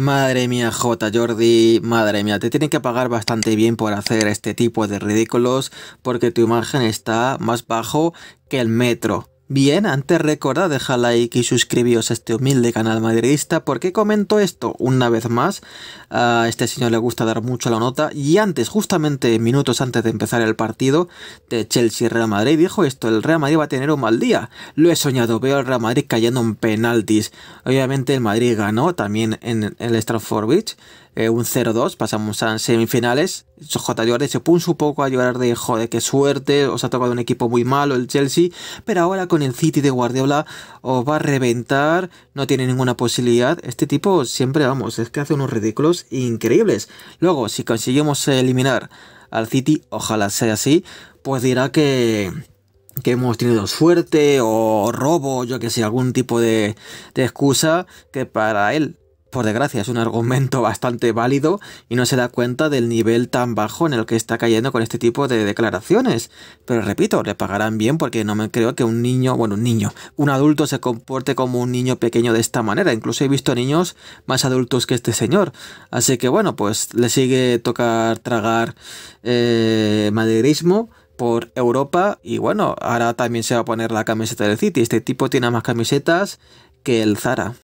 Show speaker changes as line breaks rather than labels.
Madre mía, J. Jordi, madre mía, te tienen que pagar bastante bien por hacer este tipo de ridículos porque tu imagen está más bajo que el metro. Bien, antes recordad dejar like y suscribiros a este humilde canal madridista. porque comento esto? Una vez más, a este señor le gusta dar mucho la nota. Y antes, justamente minutos antes de empezar el partido de Chelsea-Real Madrid, dijo esto, el Real Madrid va a tener un mal día. Lo he soñado, veo al Real Madrid cayendo en penaltis. Obviamente el Madrid ganó también en el Stratford Beach. Eh, un 0-2, pasamos a semifinales. J. Jordi se puso un poco a llorar de joder, qué suerte, os ha tocado un equipo muy malo el Chelsea, pero ahora con el City de Guardiola os va a reventar, no tiene ninguna posibilidad. Este tipo siempre, vamos, es que hace unos ridículos increíbles. Luego, si conseguimos eliminar al City, ojalá sea así, pues dirá que hemos tenido suerte o robo, yo que sé, algún tipo de, de, excusa que para él por desgracia, es un argumento bastante válido y no se da cuenta del nivel tan bajo en el que está cayendo con este tipo de declaraciones. Pero repito, le pagarán bien porque no me creo que un niño, bueno, un niño, un adulto se comporte como un niño pequeño de esta manera. Incluso he visto niños más adultos que este señor. Así que bueno, pues le sigue tocar tragar eh, maderismo por Europa y bueno, ahora también se va a poner la camiseta del City. Este tipo tiene más camisetas que el Zara.